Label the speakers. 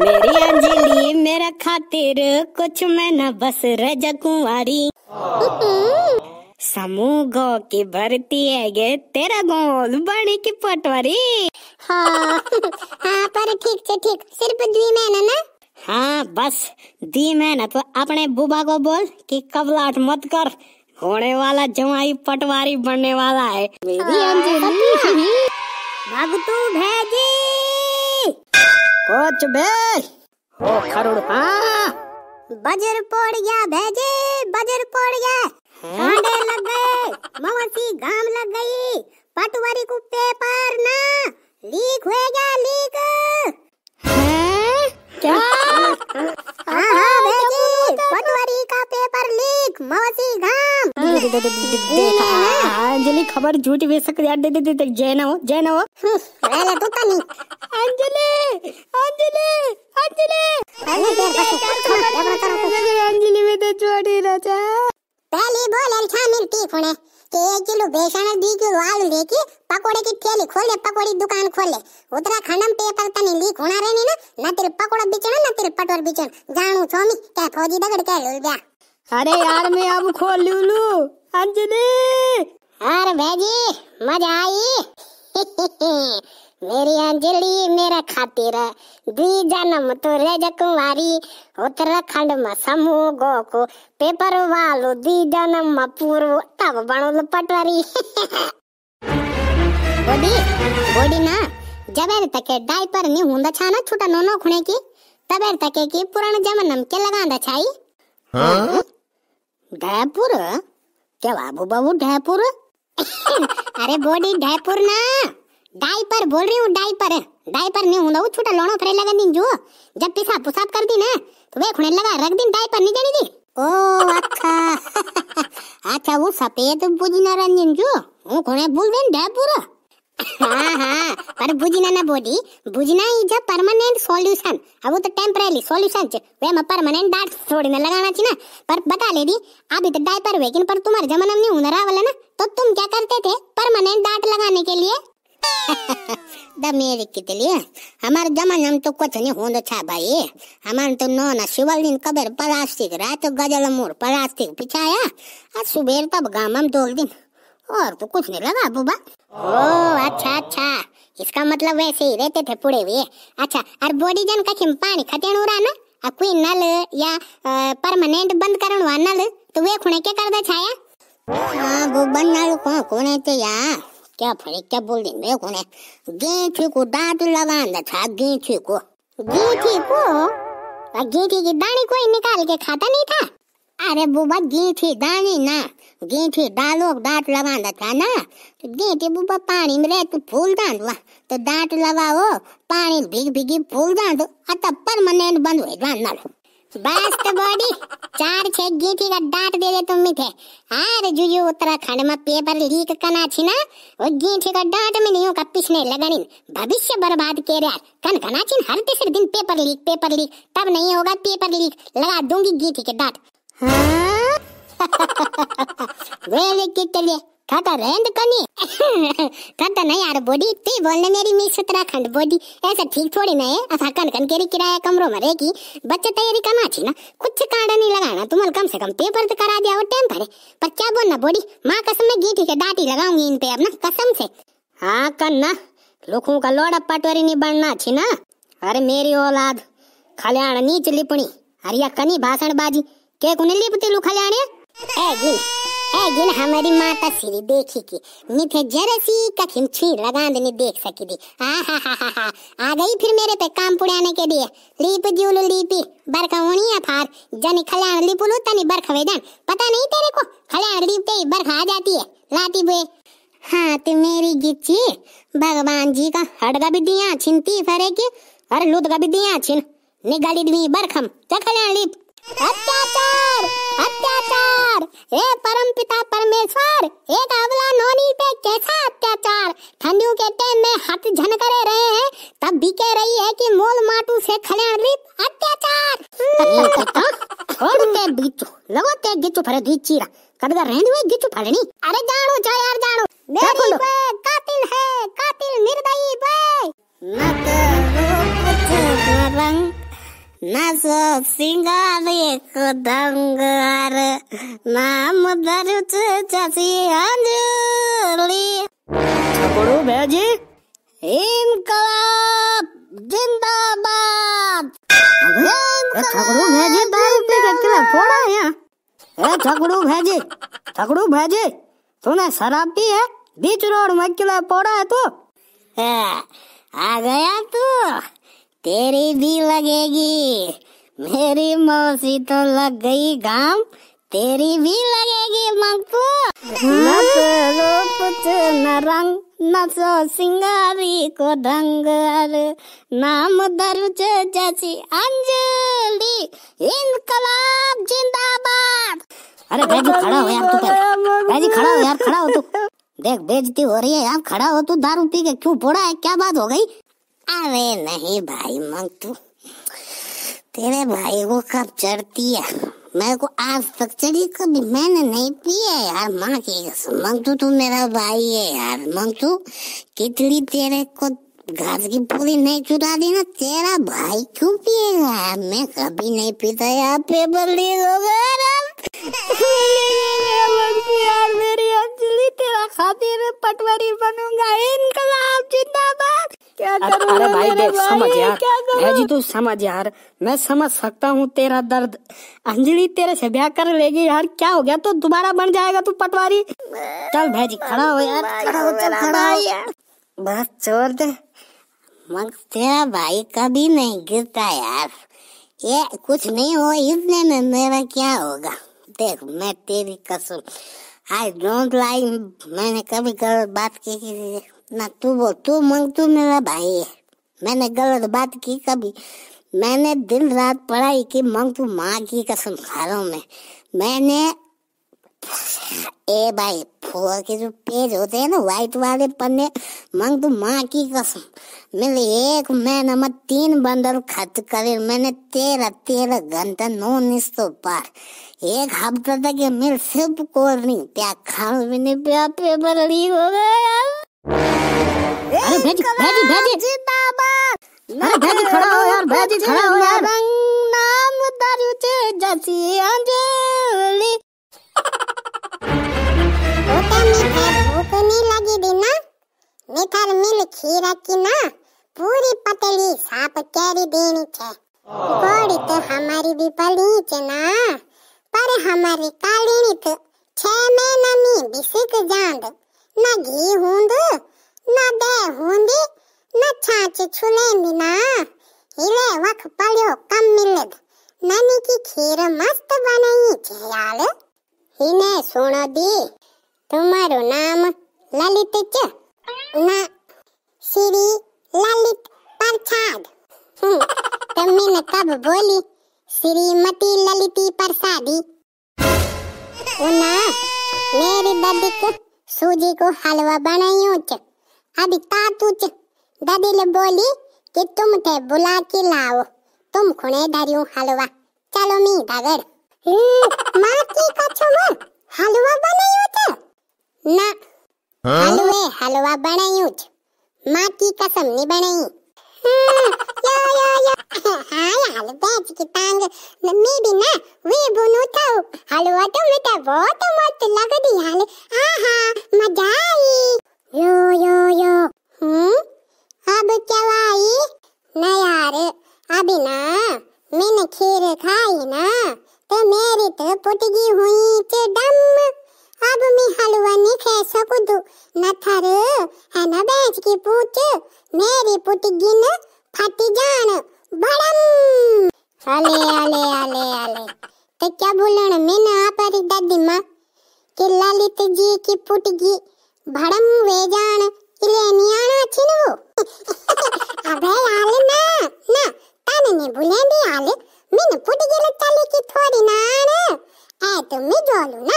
Speaker 1: मेरी अंजलि मेरा खातिर कुछ मैं न बस रज कुंवारी समूह गो की भरती है गे तेरा गोल बड़ी की पटवारी हाँ, हाँ पर ठीक से ठीक सिर्फ दी महीना ना हाँ बस दी मेहनत तो अपने बुबा को बोल कि कबलाट मत कर होने वाला जमाई पटवारी बनने वाला है मेरी हाँ, अंजलि भागतू भेजी ओ चुबेल ओ खरुड़ हाँ बजर पड़ गया भेजे बजर पड़ गया हम्म। कांडे लग गए मवासी गाम लग गई बार झूठ भी सक यार दे दे दे जय ना हो जय हो ले तू तो नहीं अंजलि अंजलि अंजलि तो अंजलि में तो छोड़ी रचा पहली बोल अच्छा मिलती खुने के एक किलो बेसन दी के वाल लेके पकोड़े की ठेली खोल ले पकोड़ी दुकान खोल ले खंडम में पेपर तने लीक होना रहने ना ना तेरे पकोड़ा बिचन ना तेरे पटवर बिचन जानू छोमी क्या फौजी दगड़ क्या लुल गया अरे यार मैं अब खोल लूलू अंजलि और भेजी मजा आई मेरी अंजली मेरा खातिर दी जन्म तो रज कुमारी उत्तराखंड में समूह गो को पेपर वालो दी जन्म में पूर्व तब बनल पटवारी बोडी बोडी ना जबेर तके डायपर नहीं हुंदा छाना छोटा नोनो खुने की तबेर तके की पुराने जमनम के लगांदा छाई हां डायपर हाँ? क्या बाबू बाबू डायपर अरे बॉडी डायपर ना डायपर बोल रही हूँ डायपर डायपर नहीं हूँ छोटा लोणो थरे लगा दिन जो जब पिसा पुसाप कर दी ना तो वे खुने लगा रख दिन डायपर नहीं जानी दी ओ अच्छा अच्छा वो सफेद बुझना रंजन जो वो खुने बोल दिन डायपर हाँ हाँ पर बुझना ना बोली बुझना इज अ परमानेंट सॉल्यूशन अब वो तो टेम्परेरी सॉल्यूशन छ वे में परमानेंट डार्ट थोड़ी ना लगाना चाहिए ना पर बता लेडी अभी तो डायपर वेकिन पर तुम्हारे जमाने में हुनर वाला ना तो तुम क्या करते थे परमानेंट डार्ट लगाने के लिए द मेरे के लिए हमारे जमाने में तो कुछ नहीं होना था भाई हमारे तो नो ना शिवल दिन कबर प्लास्टिक रात तो गजल मोर प्लास्टिक पिछाया आज सुबह तब गामम दोल दिन और तो कुछ नहीं लगा बुबा ओ अच्छा अच्छा इसका मतलब वैसे ही रहते थे पूरे हुए अच्छा और बॉडी जन कखिम पानी खतेणु रहा ना और कोई नल या परमानेंट बंद करण वा नल तो वे खुने क्या कर दे छाया हाँ बुबन नल कौन खुणे थे या क्या फरे क्या बोल दिन मैं खुणे गेंठी को दांत लगा अंदर था गेंठी को गेंठी को गेंठी की दानी कोई निकाल के खाता नहीं था अरे बुबा गेंठी दानी ना गेंठी डालो डांट लगा था ना तो गेंठी बुबा पानी में रह तू फूल दान वा तो डांट लगाओ पानी भीग भीगी फूल दान दांत अतः परमानेंट बंद हो जान ना बस तो बॉडी चार छह गीटी का डांट दे दे तुम मिथे आर जुजू उत्तराखंड में पेपर लीक करना छी ना वो गीठी का डांट में नहीं का पिछने लगनिन भविष्य बर्बाद के रहा कन कना छी हर तीसरे दिन पेपर लीक पेपर लीक तब नहीं होगा पेपर लीक लगा दूंगी गीठी के डांट हाँ वेल कितने थाटा रेंड कनी थाटा नहीं यार बॉडी तू बोलने मेरी मिस उत्तराखंड बॉडी ऐसा ठीक थोड़ी ना है अथा कन कन केरी किराया कमरों में रहेगी बच्चे तैयारी करना छी ना कुछ कांड नहीं लगाना तुम कम से कम पेपर तो करा दिया और टाइम भरे पर क्या बोलना बॉडी माँ कसम में गीठी के डाटी लगाऊंगी इन पे अब ना कसम से हाँ कन्ना लोगों का लोड़ा पटोरी नहीं बनना छी ना अरे मेरी औलाद खल्याण नीच लिपणी अरे या कनी भाषण बाजी के कुने लिपती लू खल्याण एगिन एगिन हमारी माता सिरी देखी की मिथे जरा सी कखिम छीड़ लगांद नहीं देख सकी थी हा हा हा हा आ गई फिर मेरे पे काम पुड़ाने के लिए लीप जुल लीपी बरखा होनी है फार जन खल्याण लिपुलू तनी बरखा वेदन पता नहीं तेरे को खल्याण लीपते ही बरखा आ जाती है लाती बे हां ते मेरी गिच्ची भगवान जी का हड़गा बिदियां छिनती फरे की अरे लुदगा भी दिया छिन निगाली दी बरखम चखल्याण लीप अत्याचार अत्याचार हे परमपिता परमेश्वर एक अबला नोनी पे कैसा अत्याचार ठंडियों के टाइम में हाथ झनकरे रहे हैं तब भी कह रही है कि मोल माटू से खल्याण रीप अत्याचार और के बीच लगो ते गिचो फरे दी चीरा कदगा तो रहने हुए गिचो फड़नी अरे जानो जा यार जानो देखो पिशाची अंजलि गुरु मैजिक इनकलाब जिंदाबाद ठाकुरू भैजी दारू पी के किला फोड़ा है ए ठाकुरू भैजी ठाकुरू भैजी तूने शराब पी है बीच रोड में किला फोड़ा है तू आ गया तू तेरी भी लगेगी मेरी मौसी तो लग गई गांव तेरी भी लगेगी मंगपू रूप न रंग नचो सिंगारी को ढंगर नाम दर्ज जैसी अंजलि इनकलाब जिंदाबाद अरे भाई खड़ा हो यार तू भाई जी खड़ा हो यार खड़ा हो तू देख बेजती हो रही है यार खड़ा हो तू दारू पी के क्यों पड़ा है क्या बात हो गई अरे नहीं भाई मंग तू तेरे भाई को कब चढ़ती है मेरे को आज तक चली कभी मैंने नहीं पी है यार माँ की कसम मंगतू तू मेरा भाई है यार मंगतू कितनी तेरे को घास की पूरी नहीं चुरा दी ना तेरा भाई क्यों पिएगा मैं कभी नहीं पीता यार पेपर लीक हो यार मेरी अंजलि तेरा खातिर पटवारी बनूंगा इनकला क्या करूं अरे भाई देख समझ यार मैं जी तू समझ यार मैं समझ सकता हूँ तेरा दर्द अंजलि तेरे से ब्याह कर लेगी यार क्या हो गया तो दोबारा बन जाएगा तू पटवारी चल भाई जी खड़ा हो यार खड़ा हो चल खड़ा हो बस छोड़ दे मग तेरा भाई कभी नहीं गिरता यार ये कुछ नहीं हो इतने में मेरा क्या होगा देख मैं तेरी कसम आई डोंट लाइक मैंने कभी गलत बात की किसी ना तू बोल तू मंग तू मेरा भाई है मैंने गलत बात की कभी मैंने दिन रात पढ़ाई की मंग तू माँ की कसम खा रहा हूँ मैं मैंने ए भाई फोर के जो पेज होते हैं ना व्हाइट वाले पन्ने मंग तू माँ की कसम मेरे एक मैं में तीन बंदर खत करे मैंने तेरह तेरह घंटा नौ स्टॉप तो पार एक हफ्ता तक मेरे सिर्फ कोर नहीं प्या खाऊ भी नहीं पिया पेपर लीक हो गया अरे भैजी भैजी भैजी जिंदाबाद अरे भैजी खड़ा हो यार भैजी खड़ा हो यार नाम दारू चे जसी अंजलि ओटा मिठाई तो भूख नहीं लगी देना मिठाई मिल खीरा की ना पूरी पतली साप कैरी देनी छे बड़ी तो हमारी भी पली छे ना पर हमारी कालीनी तो छह महीना में बिसक जांद ना घी हूंद ना दे हुंदी ना छाछ छुलेंदी ना हिले वख पल्यो कम मिलद ननी की खीर मस्त बनाई छयाल हिने सुनो दी तुम्हारो नाम ललित च ना श्री ललित प्रसाद तुमने न कब बोली श्रीमती ललिती प्रसादी उना मेरी ददी को सूजी को हलवा बनाई च अब तातूच ददिल बोली कि तुम थे बुला के लाओ तुम खुने धरियो हलवा चलो मी दगड़ हम्म, माँ की कछु में हलवा बनायो थे ना हाँ? हलवे हलवा बनायो छ माँ की कसम नहीं बनाई या या या हाँ हल बेच की टांग मी भी ना वे बुनो था हलवा तो मिटा तो बहुत मस्त लगती हाल आहा मजा आई यो यो खीर खाई ना ते मेरी तो पुटगी हुई च डम अब मैं हलवा नहीं खा सकूं न थर है ना भैंस की पूछ मेरी पुटगी ने फट जान बड़म आले आले आले आले तो क्या बोलण मैं ना पर दादी मां कि ललित जी की पुटगी भड़म वे जान इले नहीं आना छिन अबे आले ना ना então medo dolo, né?